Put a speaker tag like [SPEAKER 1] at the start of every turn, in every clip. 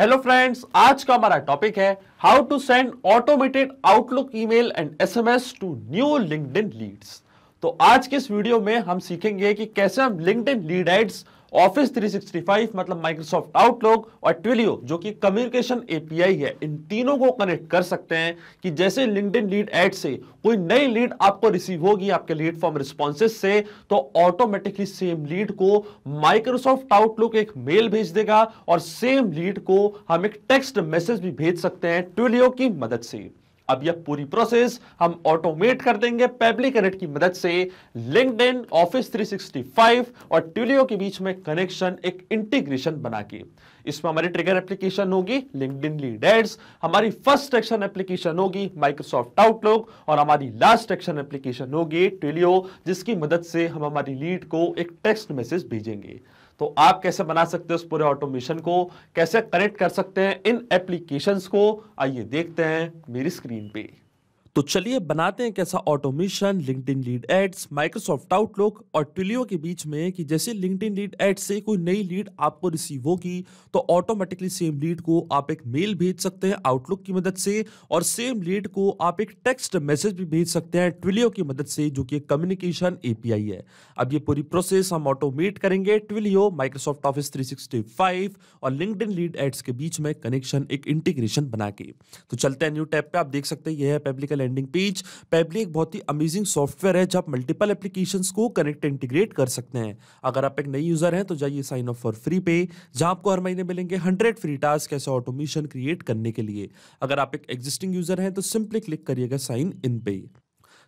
[SPEAKER 1] Hello friends आज का हमारा टॉपिक है how to send automated Outlook email and SMS to new LinkedIn leads तो आज के इस वीडियो में हम सीखेंगे कि कैसे हम लिंक्डइन लीड एड्स ऑफिस 365 मतलब माइक्रोसॉफ्ट आउटलुक और ट्विलियो जो कि कम्युनिकेशन एपीआई है इन तीनों को कनेक्ट कर सकते हैं कि जैसे लिंक लीड एड से कोई नई लीड आपको रिसीव होगी आपके लीड फॉर्म रिस्पॉन्सेज से तो ऑटोमेटिकली सेम लीड को माइक्रोसॉफ्ट आउटलुक एक मेल भेज देगा और सेम लीड को हम एक टेक्स्ट मैसेज भी भेज सकते हैं ट्विलियो की मदद से अब यह पूरी प्रोसेस हम ऑटोमेट कर देंगे पेबली कनेक्ट की मदद से लिंकड ऑफिस 365 और ट्यूलियो के बीच में कनेक्शन एक इंटीग्रेशन बना के इसमें हमारी ट्रिगर एप्लीकेशन होगी लिंक्डइन लीड एड्स हमारी फर्स्ट एक्शन एप्लीकेशन होगी माइक्रोसॉफ्ट आउटलुक और हमारी लास्ट एक्शन एप्लीकेशन होगी टेलियो जिसकी मदद से हम हमारी लीड को एक टेक्स्ट मैसेज भेजेंगे तो आप कैसे बना सकते हैं उस पूरे ऑटोमेशन को कैसे कनेक्ट कर सकते हैं इन एप्लीकेशंस को आइए देखते हैं मेरी स्क्रीन पे तो चलिए बनाते हैं कैसा ऑटोमेशन इन लीड एड्स माइक्रोसॉफ्ट आउटलुक और ट्विलियो के बीच में कि जैसे इन लीड एड्स से कोई नई लीड आपको रिसीव होगी तो ऑटोमेटिकली सेम लीड को आप एक मेल भेज सकते हैं आउटलुक की मदद से और सेम लीड को आप एक टेक्स्ट मैसेज भी भेज सकते हैं ट्विलियो की मदद से जो कि कम्युनिकेशन एपीआई है अब ये पूरी प्रोसेस हम ऑटोमेट करेंगे ट्विलियो माइक्रोसॉफ्ट ऑफिस थ्री और इन लीड एड्स के बीच में कनेक्शन एक इंटीग्रेशन बना के तो चलते हैं न्यू टैब पे आप देख सकते हैं यह है पब्लिकल लैंडिंग पेज पेबली एक बहुत ही अमेजिंग सॉफ्टवेयर है जहाँ मल्टीपल एप्लीकेशन को कनेक्ट इंटीग्रेट कर सकते हैं अगर आप एक नई यूजर हैं तो जाइए साइन अप फॉर फ्री पे जहाँ आपको हर महीने मिलेंगे हंड्रेड फ्री टास्क ऐसे ऑटोमेशन क्रिएट करने के लिए अगर आप एक एग्जिस्टिंग यूजर हैं तो सिंपली क्लिक करिएगा साइन इन पे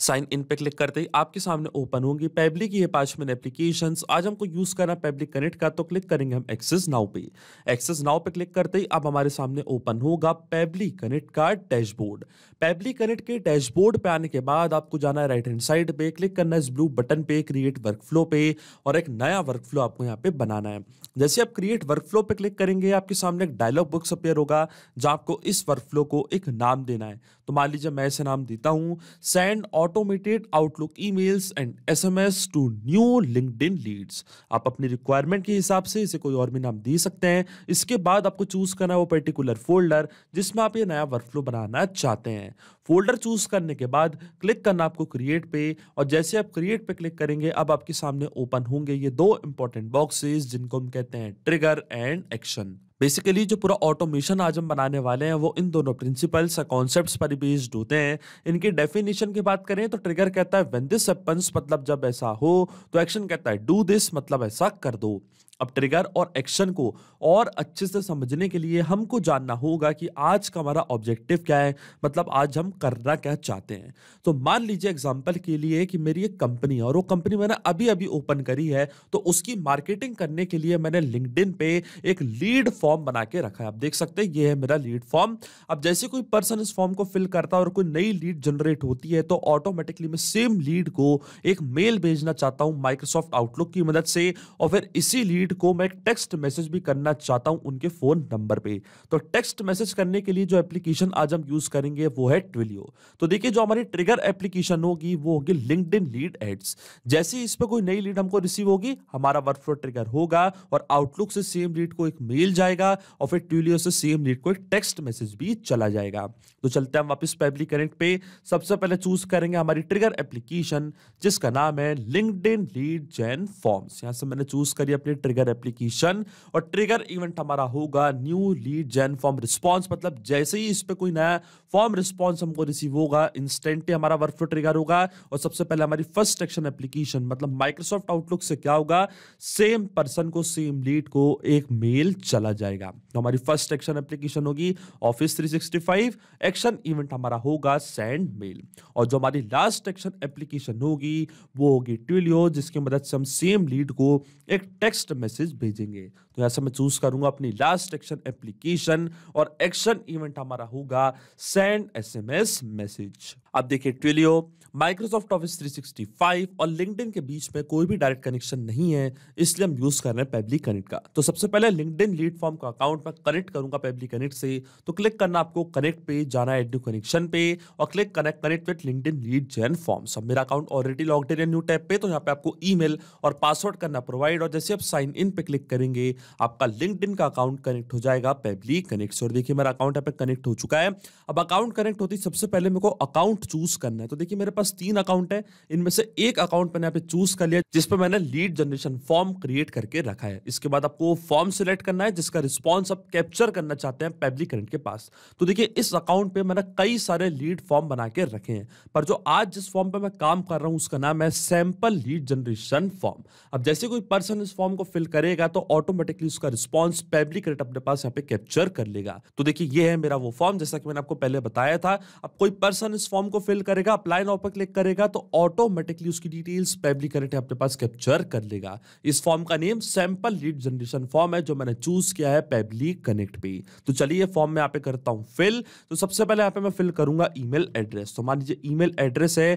[SPEAKER 1] साइन इन पे क्लिक करते ही आपके सामने ओपन होंगी पेबली की ये पांच मिनट एप्लीकेशन आज हमको यूज करना पेबली कनेक्ट का तो क्लिक करेंगे हम एक्सेस नाउ पे एक्सेस नाउ पे क्लिक करते ही अब हमारे सामने ओपन होगा पेबली कनेक्ट का डैशबोर्ड पेबली कनेक्ट के डैशबोर्ड पे आने के बाद आपको जाना है राइट हैंड साइड पे क्लिक करना है इस ब्लू बटन पे क्रिएट वर्कफ्लो पे और एक नया वर्कफ्लो आपको यहाँ पे बनाना है जैसे आप क्रिएट वर्कफ्लो पे क्लिक करेंगे आपके सामने एक डायलॉग बॉक्स अपेयर होगा जहाँ आपको इस वर्कफ्लो को एक नाम देना है तो मान लीजिए मैं इसे नाम देता हूँ सेंड और automated Outlook emails and SMS to new LinkedIn leads आप अपनी रिक्वायरमेंट के हिसाब से इसे कोई और भी नाम दे सकते हैं इसके बाद आपको चूज करना है वो पर्टिकुलर फोल्डर जिसमें आप ये नया वर्कफ्लो बनाना चाहते हैं फोल्डर चूज करने के बाद क्लिक करना आपको क्रिएट पे और जैसे आप क्रिएट पे क्लिक करेंगे अब आपके सामने ओपन होंगे ये दो इंपॉर्टेंट बॉक्सेस जिनको हम कहते हैं ट्रिगर एंड एक्शन बेसिकली जो पूरा ऑटोमेशन आज हम बनाने वाले हैं वो इन दोनों प्रिंसिपल्स या कॉन्सेप्ट पर बेस्ड होते हैं इनकी डेफिनेशन की बात करें तो ट्रिगर कहता है वेन दिस मतलब जब ऐसा हो तो एक्शन कहता है डू दिस मतलब ऐसा कर दो अब ट्रिगर और एक्शन को और अच्छे से समझने के लिए हमको जानना होगा कि आज का हमारा ऑब्जेक्टिव क्या है मतलब आज हम करना क्या चाहते हैं तो मान लीजिए एग्जाम्पल के लिए कि मेरी एक कंपनी है और वो कंपनी मैंने अभी अभी ओपन करी है तो उसकी मार्केटिंग करने के लिए मैंने लिंकडिन पे एक लीड फॉर्म बना के रखा है आप देख सकते हैं ये है मेरा लीड फॉर्म अब जैसे कोई पर्सन इस फॉर्म को फिल करता है और कोई नई लीड जनरेट होती है तो ऑटोमेटिकली मैं सेम लीड को एक मेल भेजना चाहता हूँ माइक्रोसॉफ्ट आउटलुक की मदद से और फिर इसी लीड लीड को मैं टेक्स्ट मैसेज भी करना चाहता हूं उनके फ़ोन नंबर पे तो टेक्स्ट मैसेज करने के लिए जो एप्लीकेशन आज हम यूज़ करेंगे वो है ट्विलियो तो देखिए जो हमारी ट्रिगर एप्लीकेशन होगी वो होगी लिंकड लीड एड्स जैसे इस पर कोई नई लीड हमको रिसीव होगी हमारा वर्क फ्लो ट्रिगर होगा और आउटलुक से सेम लीड को एक मेल जाएगा और फिर ट्विलियो से सेम लीड को एक टेक्स्ट मैसेज भी चला जाएगा तो चलते हैं हम वापस पेबली कनेक्ट पे सबसे पहले चूज करेंगे हमारी ट्रिगर एप्लीकेशन जिसका नाम है लिंकड लीड जैन फॉर्म्स यहां से मैंने चूज करी अपनी ट्रिगर एप्लीकेशन और ट्रिगर इवेंट हमारा होगा new lead gen form response मतलब जैसे ही इस पर कोई नया फॉर्म रिस्पॉन्स हमको रिसीव होगा इंस्टेंटली हमारा वर्क फ्लो ट्रिगर होगा और सबसे पहले हमारी फर्स्ट एक्शन एप्लीकेशन मतलब माइक्रोसॉफ्ट आउटलुक से क्या होगा सेम पर्सन को सेम लीड को एक मेल चला जाएगा तो हमारी फर्स्ट एक्शन एप्लीकेशन होगी ऑफिस 365 एक्शन इवेंट हमारा होगा सेंड मेल और जो हमारी लास्ट एक्शन एप्लीकेशन होगी वो होगी ट्विलियो जिसकी मदद से हम सेम लीड को एक टेक्स्ट मैसेज भेजेंगे तो यहाँ से मैं चूज करूंगा अपनी लास्ट एक्शन एप्लीकेशन और एक्शन इवेंट हमारा होगा सेंड एस मैसेज अब देखिए ट्विलियो माइक्रोसॉफ्ट ऑफिस 365 और लिंकडिन के बीच में कोई भी डायरेक्ट कनेक्शन नहीं है इसलिए हम यूज़ कर रहे हैं पेबली कनेक्ट का तो सबसे पहले लिंकडिन लीड फॉर्म का अकाउंट मैं कनेक्ट करूंगा पेबली कनेक्ट से तो क्लिक करना आपको कनेक्ट पे जाना है न्यू कनेक्शन पे और click connect connect with LinkedIn lead gen form सब मेरा अकाउंट ऑलरेडी लॉग इन है न्यू टैप पे तो यहाँ पे आपको ई और पासवर्ड करना प्रोवाइड और जैसे आप साइन इन पे क्लिक करेंगे आपका लिंकड का अकाउंट कनेक्ट हो जाएगा पेबली कनेक्ट से और देखिए मेरा अकाउंट यहाँ पे कनेक्ट हो चुका है अब अकाउंट कनेक्ट होती सबसे पहले मेरे को अकाउंट चूज करना है तो देखिए मेरे पास पास तीन अकाउंट है इनमें से एक अकाउंट मैंने यहाँ पे चूज कर लिया जिस पर मैंने लीड जनरेशन फॉर्म क्रिएट करके रखा है इसके बाद आपको फॉर्म सिलेक्ट करना है जिसका रिस्पॉन्स आप कैप्चर करना चाहते हैं पब्लिक करेंट के पास तो देखिए इस अकाउंट पे मैंने कई सारे लीड फॉर्म बना के रखे हैं पर जो आज जिस फॉर्म पर मैं काम कर रहा हूँ उसका नाम है सैम्पल लीड जनरेशन फॉर्म अब जैसे कोई पर्सन इस फॉर्म को फिल करेगा तो ऑटोमेटिकली उसका रिस्पॉन्स पेबली करंट अपने पास यहाँ पे कैप्चर कर लेगा तो देखिए ये है मेरा वो फॉर्म जैसा कि मैंने आपको पहले बताया था अब कोई पर्सन इस फॉर्म को फिल करेगा अप्लाई नाउ पर क्लिक करेगा तो ऑटोमेटिकली उसकी डिटेल्स पेबली करेंट अपने पास कैप्चर कर लेगा इस फॉर्म का name sample lead generation form है जो मैंने चूज किया है पेबली कनेक्ट पे तो चलिए फॉर्म में यहाँ पे करता हूँ फिल तो सबसे पहले यहाँ पे मैं फिल करूंगा ईमेल एड्रेस तो मान लीजिए ईमेल एड्रेस है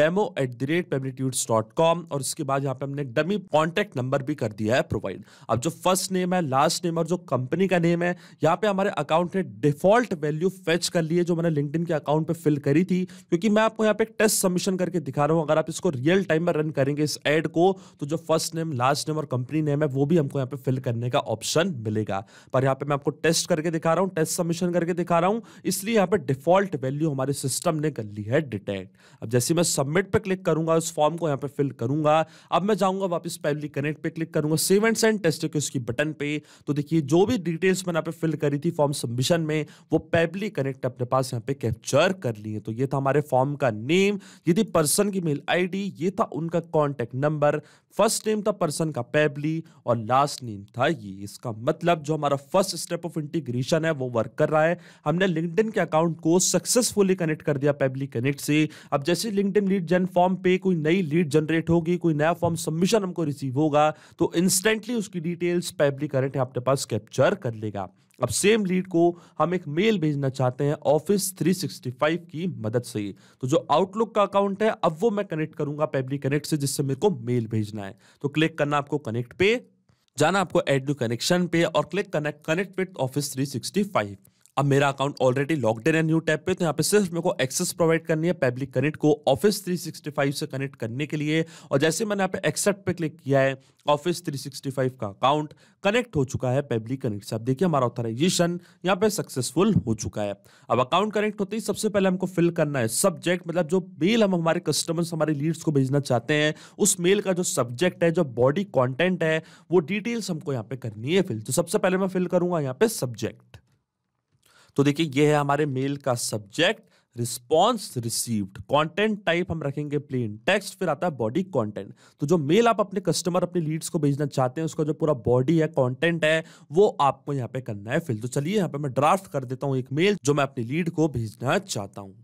[SPEAKER 1] डेमो एट द रेट पेबलीट्यूड्स डॉट कॉम और इसके बाद यहाँ पे हमने डमी कॉन्टेक्ट नंबर भी कर दिया है प्रोवाइड अब जो फर्स्ट नेम है लास्ट नेम और जो कंपनी का नेम है यहाँ पे हमारे अकाउंट ने डिफॉल्ट वैल्यू फेच कर ली है जो मैंने लिंकड के अकाउंट पे फिल करी थी क्योंकि मैं आपको यहाँ पे टेस्ट सबमिशन करके दिखा रहा हूं अगर आप इसको रियल टाइम में रन करेंगे इस एड को तो जो फर्स्ट नेम लास्ट नेम और कंपनी नेम है वो भी हमको यहाँ पे फिल करने का ऑप्शन मिलेगा पर यहाँ पे मैं आपको टेस्ट करके दिखा रहा हूँ टेस्ट सबमिशन करके दिखा रहा हूँ इसलिए यहाँ पे डिफॉल्ट वैल्यू हमारे सिस्टम ने कर ली है डिटेक्ट अब जैसे मैं सबमिट पर क्लिक करूंगा उस फॉर्म को यहाँ पे फिल करूंगा अब मैं जाऊंगा वापस पहली कनेक्ट पर क्लिक करूंगा सेव एंड सेंड टेस्ट उसकी बटन पे तो देखिए जो भी डिटेल्स मैंने यहाँ पे फिल करी थी फॉर्म सबमिशन में वो पैबली कनेक्ट अपने पास यहाँ पे कैप्चर कर लिए तो ये था हमारे फॉर्म का नेम यदि पर्सन की मेल आईडी ये था उनका कॉन्टैक्ट नंबर फर्स्ट नेम था पर्सन का पैबली और लास्ट नेम था ये इसका मतलब जो हमारा फर्स्ट स्टेप ऑफ इंटीग्रेशन है वो वर्क कर रहा है हमने लिंकडिन के अकाउंट को सक्सेसफुली कनेक्ट कर दिया पैबली कनेक्ट से अब जैसे लिंकडिन लीड जन फॉर्म पे कोई नई लीड जनरेट होगी कोई नया फॉर्म सबमिशन हमको रिसीव होगा तो इंस्टेंटली उसकी डिटेल्स पैबली कनेक्ट आपके पास कैप्चर कर लेगा अब सेम लीड को हम एक मेल भेजना चाहते हैं ऑफिस 365 की मदद से तो जो आउटलुक का अकाउंट है अब वो मैं कनेक्ट करूंगा पेबली कनेक्ट से जिससे मेरे को मेल भेजना है तो क्लिक करना आपको कनेक्ट पे जाना आपको एड न्यू कनेक्शन पे और क्लिक करना कनेक्ट विथ ऑफिस 365 अब मेरा अकाउंट ऑलरेडी लॉकड इन है न्यू टैप पे तो यहाँ पे सिर्फ मेरे को एक्सेस प्रोवाइड करनी है पब्लिक कनेक्ट को ऑफिस 365 से कनेक्ट करने के लिए और जैसे मैंने यहाँ पे एक्सेप्ट पे क्लिक किया है ऑफिस 365 का अकाउंट कनेक्ट हो चुका है पब्लिक कनेक्ट से आप देखिए हमारा ऑथराइजेशन यहाँ पे सक्सेसफुल हो चुका है अब अकाउंट कनेक्ट होते ही सबसे पहले हमको फिल करना है सब्जेक्ट मतलब जो मेल हम हमारे कस्टमर्स हमारे लीड्स को भेजना चाहते हैं उस मेल का जो सब्जेक्ट है जो बॉडी कॉन्टेंट है वो डिटेल्स हमको यहाँ पे करनी है फिल तो सबसे पहले मैं फिल करूंगा यहाँ पे सब्जेक्ट तो देखिए ये है हमारे मेल का subject response received content type हम रखेंगे प्लेन टेक्स्ट फिर आता है बॉडी कॉन्टेंट तो जो मेल आप अपने कस्टमर अपने लीड्स को भेजना चाहते हैं उसका जो पूरा बॉडी है कॉन्टेंट है वो आपको यहाँ पे करना है फिल तो चलिए यहाँ पे मैं ड्राफ्ट कर देता हूँ एक मेल जो मैं अपने लीड को भेजना चाहता हूँ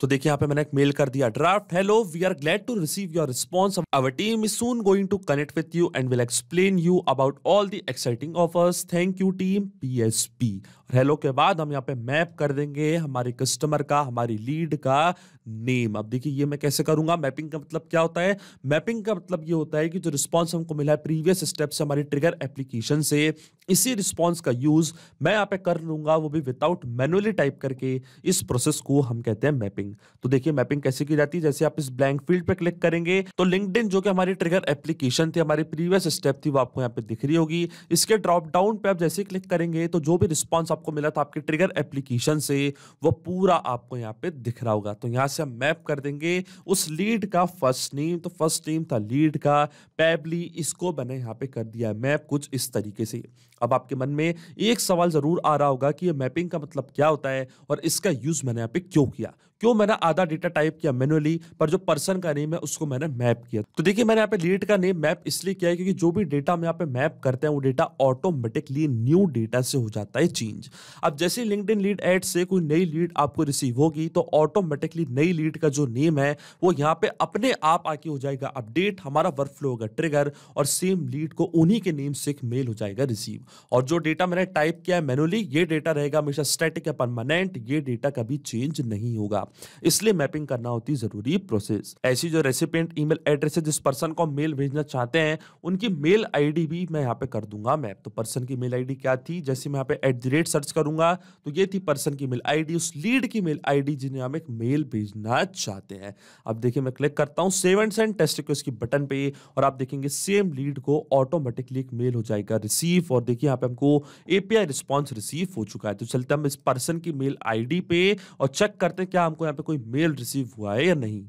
[SPEAKER 1] तो देखिए यहाँ पे मैंने एक मेल कर दिया draft hello we are glad to receive your response our team is soon going to connect with you and will explain you about all the exciting offers thank you team P और hello के बाद हम यहाँ पे map कर देंगे हमारे customer का हमारी लीड का नेम अब देखिए ये मैं कैसे करूँगा मैपिंग का मतलब क्या होता है मैपिंग का मतलब ये होता है कि जो रिस्पॉन्स हमको मिला है प्रीवियस स्टेप से हमारी ट्रिगर एप्लीकेशन से इसी रिस्पॉन्स का यूज़ मैं यहाँ पे कर लूंगा वो भी विदाउट मैनुअली टाइप करके इस प्रोसेस को हम कहते हैं मैपिंग तो देखिए मैपिंग कैसे की जाती है जैसे आप इस ब्लैंक फील्ड पे क्लिक करेंगे तो लिंकड जो कि हमारी ट्रिगर एप्लीकेशन थी हमारी प्रीवियस स्टेप थी वो आपको यहाँ पे दिख रही होगी इसके ड्रॉप डाउन पे आप जैसे क्लिक करेंगे तो जो भी रिस्पॉन्स आपको मिला था तो आपके ट्रिगर एप्लीकेशन से वो पूरा आपको यहाँ पे दिख रहा होगा तो यहाँ से हम मैप कर देंगे उस लीड का फर्स्ट नेम तो फर्स्ट नेम था लीड का पैबली इसको मैंने यहाँ पे कर दिया मैप कुछ इस तरीके से अब आपके मन में एक सवाल ज़रूर आ रहा होगा कि ये मैपिंग का मतलब क्या होता है और इसका यूज़ मैंने यहाँ पे क्यों किया क्यों मैंने आधा डेटा टाइप किया मैनुअली पर जो पर्सन का नेम है उसको मैंने मैप किया तो देखिए मैंने यहाँ पे लीड का नेम मैप इसलिए किया है क्योंकि जो भी डेटा हम यहाँ पे मैप करते हैं वो डेटा ऑटोमेटिकली न्यू डेटा से हो जाता है चेंज अब जैसे लिंकड लीड एड से कोई नई लीड आपको रिसीव होगी तो ऑटोमेटिकली नई लीड का जो नेम है वो यहाँ पे अपने आप आके हो जाएगा अपडेट हमारा वर्क फ्लो होगा ट्रिगर और सेम लीड को उन्हीं के नेम से एक मेल हो जाएगा रिसीव और जो डेटा मैंने टाइप किया है मैनुअली ये डेटा रहेगा हमेशा स्टैटिक या परमानेंट ये डेटा कभी चेंज नहीं होगा इसलिए मैपिंग करना होती जरूरी प्रोसेस ऐसी जो रेसिपेंट ईमेल एड्रेस है जिस पर्सन को मेल भेजना चाहते हैं उनकी मेल आईडी भी मैं यहाँ पे कर दूंगा मैप तो पर्सन की मेल आईडी क्या थी जैसे मैं यहाँ पे एट द रेट सर्च करूंगा तो ये थी पर्सन की मेल आईडी उस लीड की मेल आईडी जिन्हें हम एक मेल भेजना चाहते हैं अब देखिए मैं क्लिक करता हूँ सेवन सेंड टेस्ट रिक्वेस्ट की बटन पे और आप देखेंगे सेम लीड को ऑटोमेटिकली एक मेल हो जाएगा रिसीव और देखिए यहाँ पे हमको एपीआई रिस्पॉन्स रिसीव हो चुका है तो चलते हम इस पर्सन की मेल आईडी पे और चेक करते हैं क्या हमको यहाँ पे कोई मेल रिसीव हुआ है या नहीं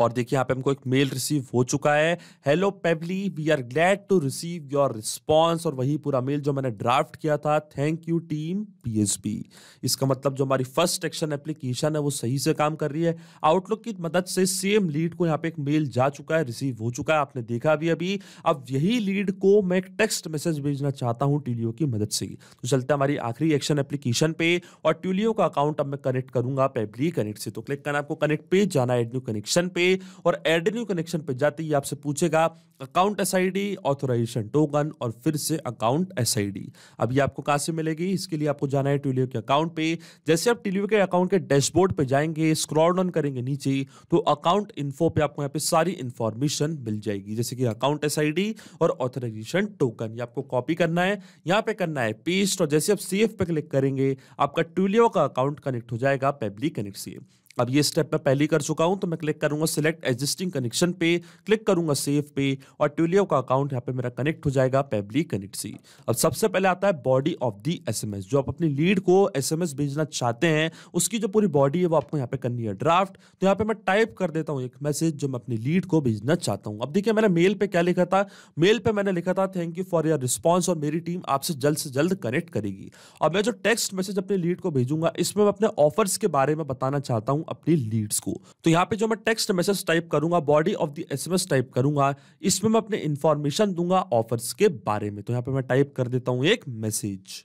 [SPEAKER 1] और देखिए यहाँ पे हमको एक मेल रिसीव हो चुका है hello Pabbly we are glad to receive your response और वही पूरा मेल जो मैंने ड्राफ्ट किया था थैंक यू टीम पीएसबी इसका मतलब जो हमारी फर्स्ट एक्शन एप्लीकेशन है वो सही से काम कर रही है आउटलुक की मदद से सेम लीड को यहाँ पे एक मेल जा चुका है रिसीव हो चुका है आपने देखा भी अभी अब यही लीड को मैं एक टेक्स्ट मैसेज भेजना चाहता हूँ ट्यूलियो की मदद से तो चलते हमारी आखिरी एक्शन एप्लीकेशन पे और ट्यूलियो का अकाउंट अब मैं कनेक्ट करूंगा पेबली कनेक्ट से तो क्लिक करना आपको कनेक्ट पे जाना एड न्यू कनेक्शन पे पे और एडेन्यू कनेक्शन पे जाते ही आपसे पूछेगा account S I D authorization token और फिर से अकाउंट एस आई डी अभी आपको कहाँ से मिलेगी इसके लिए आपको जाना है टीलियो के अकाउंट पे जैसे आप टीलियो के अकाउंट के डैशबोर्ड पे जाएंगे स्क्रॉल डाउन करेंगे नीचे तो अकाउंट इन्फो पे आपको यहाँ पे सारी इन्फॉर्मेशन मिल जाएगी जैसे कि अकाउंट एस और ऑथोराइजेशन टोकन ये आपको कॉपी करना है यहाँ पे करना है पेस्ट और जैसे आप सेफ पे क्लिक करेंगे आपका टूलियो का अकाउंट कनेक्ट हो जाएगा पेबली कनेक्ट से अब ये स्टेप मैं पहले कर चुका हूँ तो मैं क्लिक करूंगा सिलेक्ट एग्जिस्टिंग कनेक्शन पे क्लिक करूंगा सेव पे और ट्यूलियो का अकाउंट यहाँ पे मेरा कनेक्ट हो जाएगा पेबली कनेक्ट से अब सबसे पहले आता है बॉडी ऑफ दी एसएमएस जो आप अपनी लीड को एसएमएस भेजना चाहते हैं उसकी जो पूरी बॉडी है वो आपको यहाँ पे करनी है ड्राफ्ट तो यहाँ पे मैं टाइप कर देता हूँ एक मैसेज जो मैं अपनी लीड को भेजना चाहता हूँ अब देखिए मैंने मेल पर क्या लिखा था मेल पर मैंने लिखा था thank you for your response और मेरी टीम आपसे जल्द से जल्द कनेक्ट करेगी और मैं जो टेक्स्ट मैसेज अपने लीड को भेजूंगा इसमें मैं अपने ऑफर्स के बारे में बताना चाहता हूँ करूं अपनी लीड्स को तो यहाँ पे जो मैं टेक्स्ट मैसेज टाइप करूंगा body of the SMS type करूंगा इसमें मैं अपने इन्फॉर्मेशन दूंगा ऑफर्स के बारे में तो यहाँ पे मैं टाइप कर देता हूँ एक मैसेज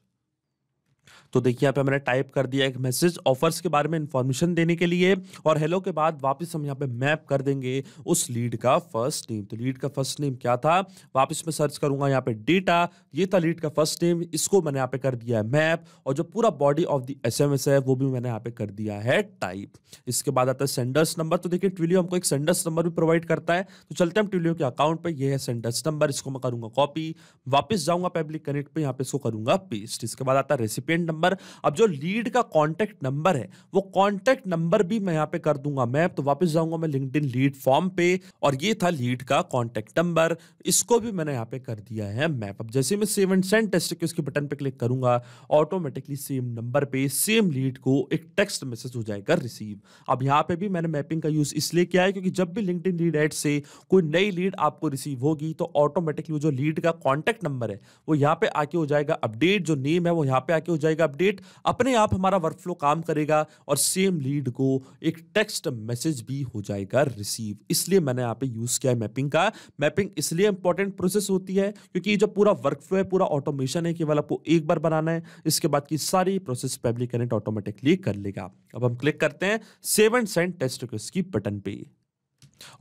[SPEAKER 1] तो देखिए यहाँ पे मैंने टाइप कर दिया एक मैसेज ऑफर्स के बारे में इन्फॉर्मेशन देने के लिए और हेलो के बाद वापस हम यहाँ पे मैप कर देंगे उस लीड का फर्स्ट नेम तो लीड का फर्स्ट नेम क्या था वापस मैं सर्च करूंगा यहाँ पे डेटा ये था लीड का फर्स्ट नेम इसको मैंने यहाँ पे कर दिया है मैप और जो पूरा बॉडी ऑफ द एस है वो भी मैंने यहाँ पे कर दिया है टाइप इसके बाद आता है सेंडर्स नंबर तो देखिए ट्विलियो हमको एक सेंडर्स नंबर भी प्रोवाइड करता है तो चलते हम ट्विलियो के अकाउंट पर यह है सेंडर्स नंबर इसको मैं करूंगा कॉपी वापस जाऊंगा पब्लिक कनेक्ट पर यहाँ पे इसको करूंगा पेस्ट इसके बाद आता है रेसिपियंट कंटेंट नंबर अब जो लीड का कॉन्टैक्ट नंबर है वो कॉन्टैक्ट नंबर भी मैं यहाँ पे कर दूंगा मैं तो वापस जाऊंगा मैं लिंकड लीड फॉर्म पे और ये था लीड का कॉन्टैक्ट नंबर इसको भी मैंने यहाँ पे कर दिया है मैप अब जैसे मैं सेव एंड सेंड टेस्ट के उसके बटन पे क्लिक करूंगा ऑटोमेटिकली सेम नंबर पे सेम लीड को एक टेक्स्ट मैसेज हो जाएगा रिसीव अब यहाँ पे भी मैंने मैपिंग का यूज इसलिए किया है क्योंकि जब भी लिंकड लीड एड से कोई नई लीड आपको रिसीव होगी तो ऑटोमेटिकली जो लीड का कॉन्टैक्ट नंबर है वो यहाँ पे आके हो जाएगा अपडेट जो नेम है वो यहाँ पे आके हो जाएगा जाएगा अपडेट अपने आप हमारा वर्कफ्लो काम करेगा और सेम लीड को एक टेक्स्ट मैसेज भी हो जाएगा रिसीव इसलिए मैंने यहाँ पे यूज़ किया है मैपिंग का मैपिंग इसलिए इंपॉर्टेंट प्रोसेस होती है क्योंकि जो पूरा वर्कफ्लो है पूरा ऑटोमेशन है केवल आपको एक बार बनाना है इसके बाद की सारी प्रोसेस पेब्लिक कनेक्ट ऑटोमेटिकली कर लेगा अब हम क्लिक करते हैं seven and send test request की बटन पे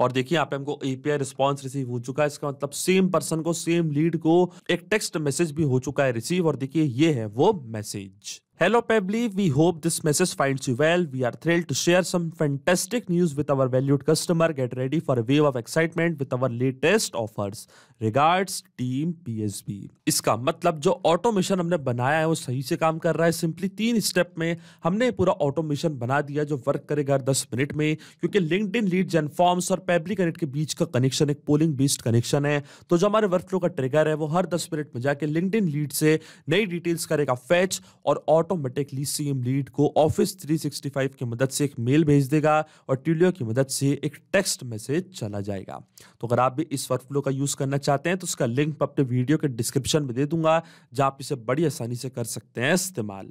[SPEAKER 1] और देखिए यहाँ पे हमको एपीआई रिस्पॉन्स रिसीव हो चुका है इसका मतलब सेम पर्सन को सेम लीड को एक टेक्स्ट मैसेज भी हो चुका है रिसीव और देखिए ये है वो message Hello Pebbly. we hope this message finds you well. We are thrilled to share some fantastic news with our valued customer. Get ready for a wave of excitement with our latest offers. Regards Team PSB. इसका मतलब जो automation हमने बनाया है वो सही से काम कर रहा है सिंपली तीन स्टेप में हमने पूरा ऑटोमेशन बना दिया जो वर्क करेगा दस मिनट में क्योंकि LinkedIn lead gen forms और पेबली कनेक्ट के बीच का कनेक्शन एक पोलिंग बेस्ड कनेक्शन है तो जो हमारे वर्क फ्लो का ट्रिगर है वो हर दस मिनट में जाके लिंकड इन लीड से नई डिटेल्स करेगा फैच और ऑटोमेटिकली सीएम लीड को ऑफिस 365 की मदद से एक मेल भेज देगा और ट्यूलियो की मदद से एक टेक्स्ट मैसेज चला जाएगा तो अगर आप भी इस वर्क फ्लो का यूज़ करना चाहते हैं तो उसका लिंक अपने वीडियो के डिस्क्रिप्शन में दे दूंगा जहाँ आप इसे बड़ी आसानी से कर सकते हैं इस्तेमाल